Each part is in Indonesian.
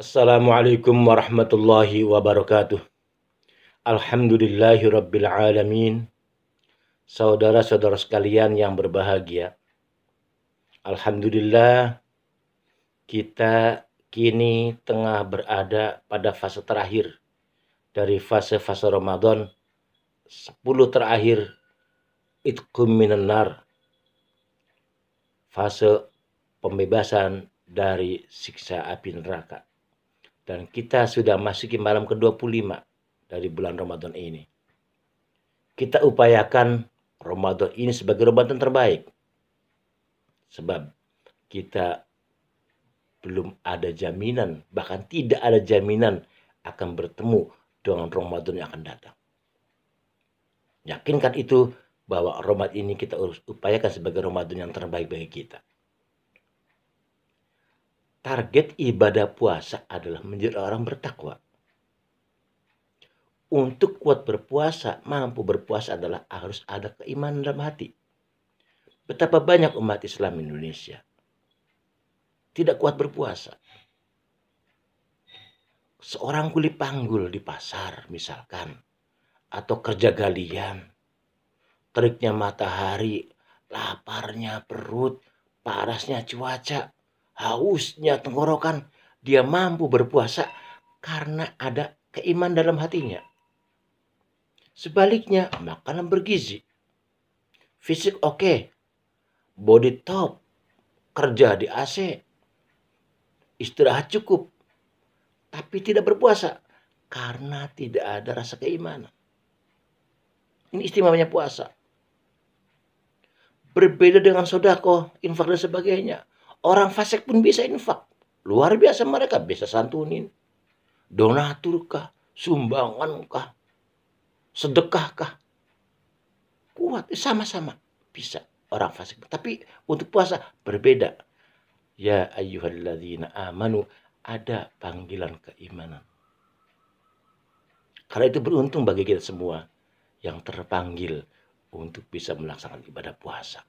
Assalamualaikum warahmatullahi wabarakatuh. Alhamdulillahi rabbil alamin. Saudara-saudara sekalian yang berbahagia. Alhamdulillah kita kini tengah berada pada fase terakhir dari fase-fase Ramadan sepuluh terakhir itqum minan nar. Fase pembebasan dari siksa api neraka dan kita sudah masuki malam ke-25 dari bulan Ramadan ini. Kita upayakan Ramadan ini sebagai Ramadan terbaik. Sebab kita belum ada jaminan, bahkan tidak ada jaminan akan bertemu dengan Ramadan yang akan datang. Yakinkan itu bahwa Ramadan ini kita harus upayakan sebagai Ramadan yang terbaik bagi kita target ibadah puasa adalah menjadi orang bertakwa. Untuk kuat berpuasa, mampu berpuasa adalah harus ada keimanan dalam hati. Betapa banyak umat Islam Indonesia tidak kuat berpuasa. Seorang kulit panggul di pasar misalkan, atau kerja galian, teriknya matahari, laparnya perut, parasnya cuaca, hausnya tenggorokan, dia mampu berpuasa karena ada keiman dalam hatinya. Sebaliknya, makanan bergizi. Fisik oke, okay. body top, kerja di AC, istirahat cukup, tapi tidak berpuasa karena tidak ada rasa keimanan. Ini istimewanya puasa. Berbeda dengan sodako, infak dan sebagainya. Orang fasik pun bisa infak. Luar biasa mereka bisa santunin. Donaturkah? Sumbangankah? Sedekahkah? Kuat, sama-sama bisa orang fasik. Tapi untuk puasa berbeda. Ya ayyuhalladzina amanu ada panggilan keimanan. Karena itu beruntung bagi kita semua yang terpanggil untuk bisa melaksanakan ibadah puasa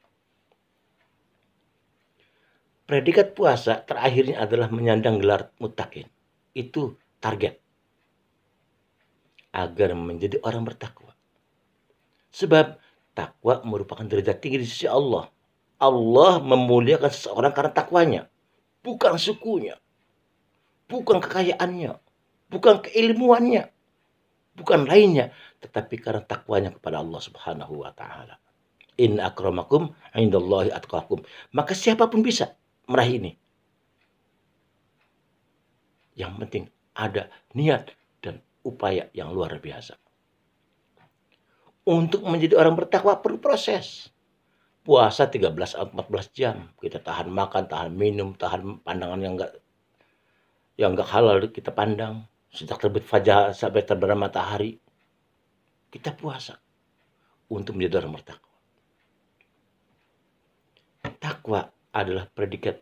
predikat puasa terakhirnya adalah menyandang gelar mutakin. Itu target. Agar menjadi orang bertakwa. Sebab takwa merupakan derajat tinggi di sisi Allah. Allah memuliakan seseorang karena takwanya. Bukan sukunya. Bukan kekayaannya. Bukan keilmuannya. Bukan lainnya. Tetapi karena takwanya kepada Allah subhanahu wa ta'ala. In akramakum indallahi atqakum. Maka siapapun bisa meraih ini. Yang penting ada niat dan upaya yang luar biasa. Untuk menjadi orang bertakwa perlu proses. Puasa 13 atau 14 jam. Kita tahan makan, tahan minum, tahan pandangan yang enggak yang enggak halal kita pandang. Sejak terbit fajar sampai terbenam matahari. Kita puasa untuk menjadi orang bertakwa. Takwa adalah predikat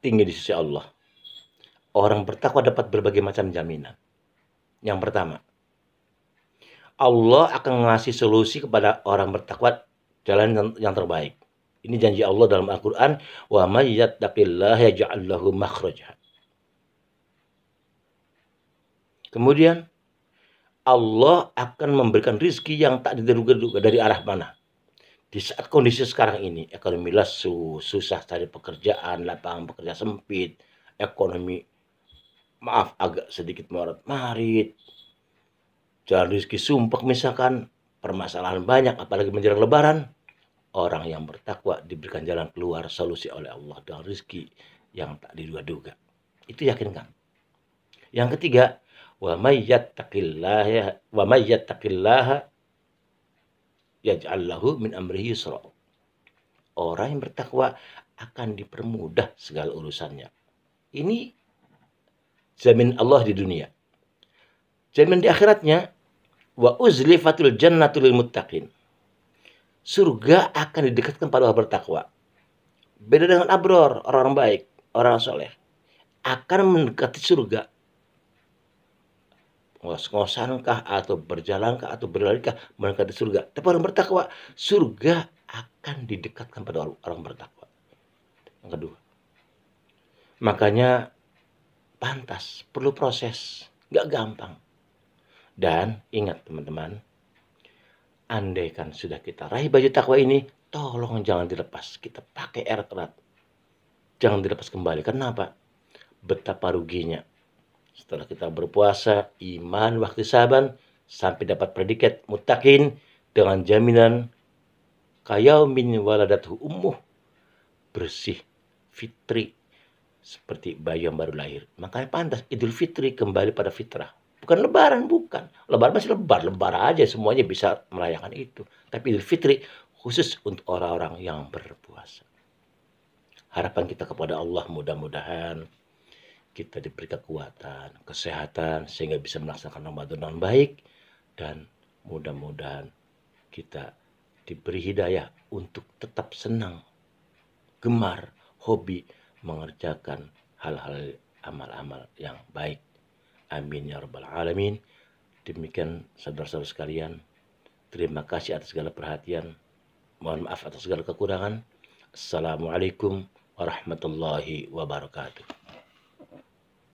tinggi di sisi Allah. Orang bertakwa dapat berbagai macam jaminan. Yang pertama, Allah akan ngasih solusi kepada orang bertakwa jalan yang terbaik. Ini janji Allah dalam Al-Qur'an, "Wa may yattaqillaha makhraja." Kemudian Allah akan memberikan rizki yang tak diduga-duga dari arah mana? di saat kondisi sekarang ini ekonomi lesu, susah cari pekerjaan, lapangan pekerja sempit, ekonomi maaf agak sedikit morot marit, jalan rezeki sumpah misalkan, permasalahan banyak apalagi menjelang lebaran, orang yang bertakwa diberikan jalan keluar solusi oleh Allah dan rezeki yang tak diduga-duga. Itu yakin kan? Yang ketiga, wa mayyattaqillaha wa mayyattaqillaha yaj'allahu min amrihi yusra. Orang yang bertakwa akan dipermudah segala urusannya. Ini jamin Allah di dunia. Jamin di akhiratnya wa uzlifatul jannatu lil muttaqin. Surga akan didekatkan pada orang bertakwa. Beda dengan abror, orang-orang baik, orang soleh. Akan mendekati surga ngos-ngosankah atau berjalankah atau berlari kah mendekati surga. Tapi orang bertakwa, surga akan didekatkan pada orang bertakwa. Yang kedua. Makanya pantas, perlu proses, gak gampang. Dan ingat teman-teman, andaikan sudah kita raih baju takwa ini, tolong jangan dilepas. Kita pakai erat-erat. Jangan dilepas kembali. Kenapa? Betapa ruginya setelah kita berpuasa, iman waktu saban sampai dapat predikat mutakin dengan jaminan kayau min waladatuh umuh bersih fitri seperti bayi yang baru lahir. Makanya pantas Idul Fitri kembali pada fitrah. Bukan lebaran, bukan. Lebaran masih lebar, lebar aja semuanya bisa merayakan itu. Tapi Idul Fitri khusus untuk orang-orang yang berpuasa. Harapan kita kepada Allah mudah-mudahan kita diberi kekuatan, kesehatan sehingga bisa melaksanakan Ramadan dengan baik dan mudah-mudahan kita diberi hidayah untuk tetap senang, gemar, hobi mengerjakan hal-hal amal-amal yang baik. Amin ya rabbal alamin. Demikian saudara-saudara sekalian, terima kasih atas segala perhatian. Mohon maaf atas segala kekurangan. Assalamualaikum warahmatullahi wabarakatuh.